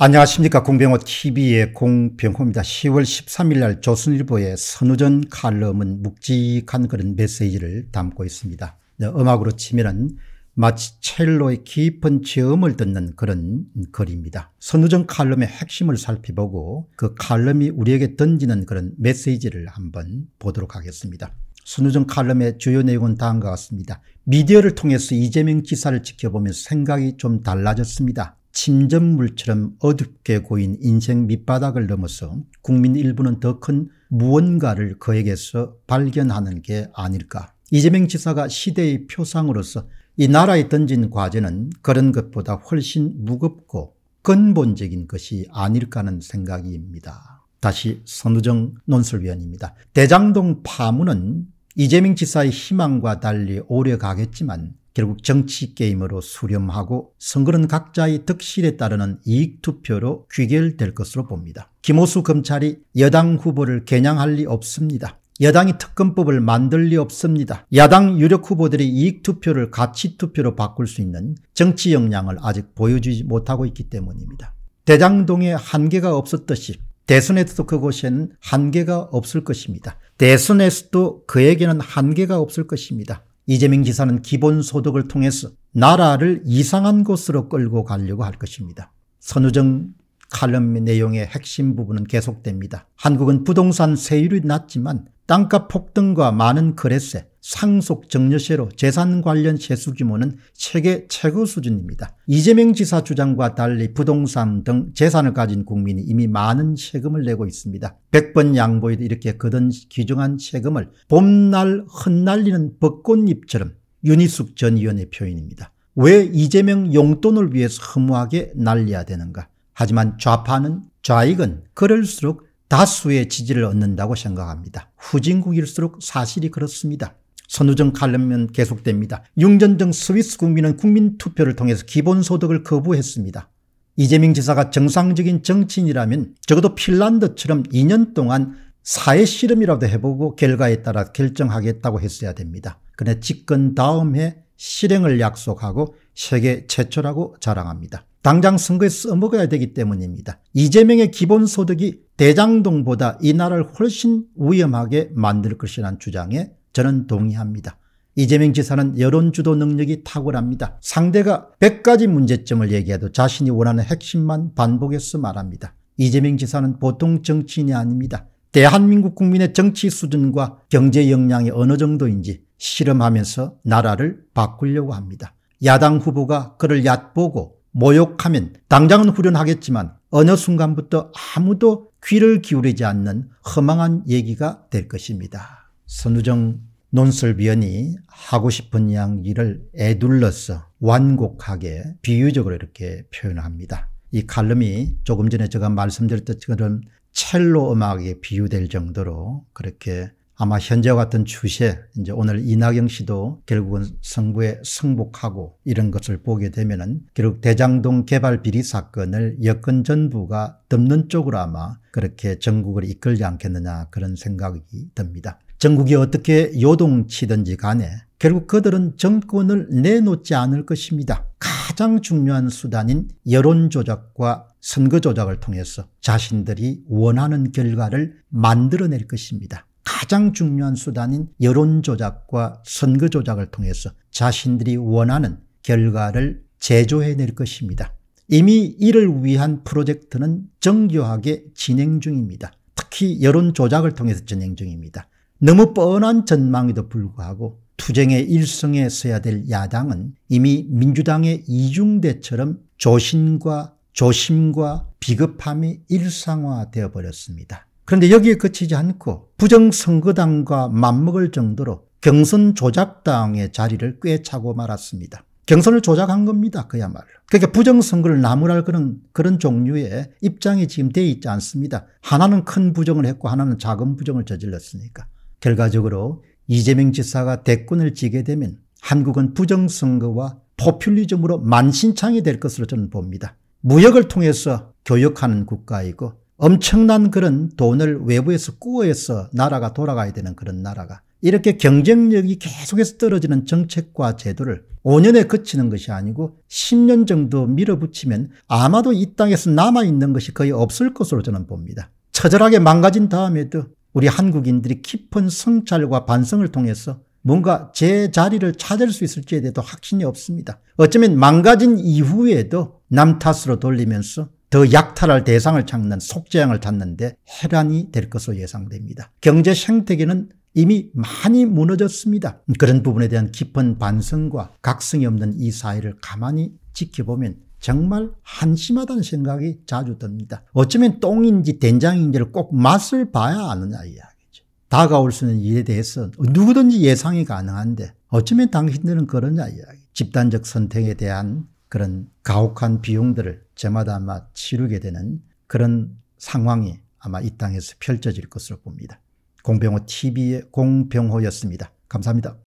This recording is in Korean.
안녕하십니까 공병호 tv의 공병호입니다. 10월 13일 날 조선일보의 선우전 칼럼은 묵직한 그런 메시지를 담고 있습니다. 네, 음악으로 치면은 마치 첼로의 깊은 저음을 듣는 그런 글입니다. 선우전 칼럼의 핵심을 살펴보고 그 칼럼이 우리에게 던지는 그런 메시지를 한번 보도록 하겠습니다. 선우전 칼럼의 주요 내용은 다음과 같습니다. 미디어를 통해서 이재명 지사를 지켜보면 생각이 좀 달라졌습니다. 침전물처럼 어둡게 고인 인생 밑바닥을 넘어서 국민 일부는 더 큰 무언가를 그에게서 발견하는 게 아닐까. 이재명 지사가 시대의 표상으로서 이 나라에 던진 과제는 그런 것보다 훨씬 무겁고 근본적인 것이 아닐까 하는 생각입니다. 다시 선우정 논설위원입니다. 대장동 파문은 이재명 지사의 희망과 달리 오래 가겠지만 결국 정치 게임으로 수렴하고 선거는 각자의 득실에 따르는 이익투표로 귀결될 것으로 봅니다. 김호수 검찰이 여당 후보를 겨냥할 리 없습니다. 여당이 특검법을 만들 리 없습니다. 야당 유력 후보들이 이익투표를 가치투표로 바꿀 수 있는 정치 역량을 아직 보여주지 못하고 있기 때문입니다. 대장동에 한계가 없었듯이 대선에서도 그곳에는 한계가 없을 것입니다. 대선에서도 그에게는 한계가 없을 것입니다. 이재명 지사는 기본소득을 통해서 나라를 이상한 곳으로 끌고 가려고 할 것입니다. 선우정 칼럼 내용의 핵심 부분은 계속됩니다. 한국은 부동산 세율이 낮지만 땅값 폭등과 많은 거래세 상속 정려세로 재산 관련 세수 규모는 세계 최고 수준입니다. 이재명 지사 주장과 달리 부동산 등 재산을 가진 국민이 이미 많은 세금을 내고 있습니다. 100번 양보해도 이렇게 거둔 귀중한 세금을 봄날 흩날리는 벚꽃잎처럼 윤희숙 전 의원의 표현입니다. 왜 이재명 용돈을 위해서 허무하게 날려야 되는가. 하지만 좌파는 좌익은 그럴수록 다수의 지지를 얻는다고 생각합니다. 후진국일수록 사실이 그렇습니다. 선우정 관련면 계속됩니다. 융전정 스위스 국민은 국민투표를 통해서 기본소득을 거부했습니다. 이재명 지사가 정상적인 정치인이라면 적어도 핀란드처럼 2년 동안 사회 실험이라도 해보고 결과에 따라 결정하겠다고 했어야 됩니다. 그러나 집권 다음 해 실행을 약속하고 세계 최초라고 자랑합니다. 당장 선거에 써먹어야 되기 때문입니다. 이재명의 기본소득이 대장동보다 이 나라를 훨씬 위험하게 만들 것이란 주장에 저는 동의합니다. 이재명 지사는 여론주도 능력이 탁월합니다. 상대가 100가지 문제점을 얘기해도 자신이 원하는 핵심만 반복해서 말합니다. 이재명 지사는 보통 정치인이 아닙니다. 대한민국 국민의 정치 수준과 경제 역량이 어느 정도인지 실험하면서 나라를 바꾸려고 합니다. 야당 후보가 그를 얕보고 모욕하면 당장은 후련하겠지만 어느 순간부터 아무도 귀를 기울이지 않는 허망한 얘기가 될 것입니다. 선우정 논설위원이 하고 싶은 이야기를 애둘러서 완곡하게 비유적으로 이렇게 표현합니다. 이 칼럼이 조금 전에 제가 말씀드렸던 것처럼 첼로 음악에 비유될 정도로 그렇게 아마 현재와 같은 추세 이제 오늘 이낙영 씨도 결국은 성부에 승복하고 이런 것을 보게 되면은 결국 대장동 개발 비리 사건을 여권 전부가 덮는 쪽으로 아마 그렇게 전국을 이끌지 않겠느냐 그런 생각이 듭니다. 전국이 어떻게 요동치든지 간에 결국 그들은 정권을 내놓지 않을 것입니다. 가장 중요한 수단인 여론조작과 선거조작을 통해서 자신들이 원하는 결과를 만들어낼 것입니다. 가장 중요한 수단인 여론조작과 선거조작을 통해서 자신들이 원하는 결과를 제조해낼 것입니다. 이미 이를 위한 프로젝트는 정교하게 진행 중입니다. 특히 여론조작을 통해서 진행 중입니다. 너무 뻔한 전망에도 불구하고 투쟁의 일성에 서야 될 야당은 이미 민주당의 이중대처럼 조신과 조심과 비겁함이 일상화되어 버렸습니다. 그런데 여기에 그치지 않고 부정선거당과 맞먹을 정도로 경선 조작당의 자리를 꿰차고 말았습니다. 경선을 조작한 겁니다. 그야말로. 그러니까 부정선거를 나무랄 그런 그런 종류의 입장이 지금 돼 있지 않습니다. 하나는 큰 부정을 했고 하나는 작은 부정을 저질렀으니까. 결과적으로 이재명 지사가 대권을 지게 되면 한국은 부정선거와 포퓰리즘으로 만신창이 될 것으로 저는 봅니다. 무역을 통해서 교역하는 국가이고 엄청난 그런 돈을 외부에서 꾸어서 나라가 돌아가야 되는 그런 나라가 이렇게 경쟁력이 계속해서 떨어지는 정책과 제도를 5년에 그치는 것이 아니고 10년 정도 밀어붙이면 아마도 이 땅에서 남아있는 것이 거의 없을 것으로 저는 봅니다. 처절하게 망가진 다음에도 우리 한국인들이 깊은 성찰과 반성을 통해서 뭔가 제 자리를 찾을 수 있을지에 대해서 확신이 없습니다. 어쩌면 망가진 이후에도 남 탓으로 돌리면서 더 약탈할 대상을 찾는 속재앙을 찾는데 혈안이될 것으로 예상됩니다. 경제 생태계는 이미 많이 무너졌습니다. 그런 부분에 대한 깊은 반성과 각성이 없는 이 사회를 가만히 지켜보면 정말 한심하다는 생각이 자주 듭니다. 어쩌면 똥인지 된장인지를 꼭 맛을 봐야 아느냐 이야기죠. 다가올 수 있는 일에 대해서 누구든지 예상이 가능한데 어쩌면 당신들은 그러냐 이야기. 집단적 선택에 대한 그런 가혹한 비용들을 저마다 아마 치르게 되는 그런 상황이 아마 이 땅에서 펼쳐질 것으로 봅니다. 공병호 TV의 공병호였습니다. 감사합니다.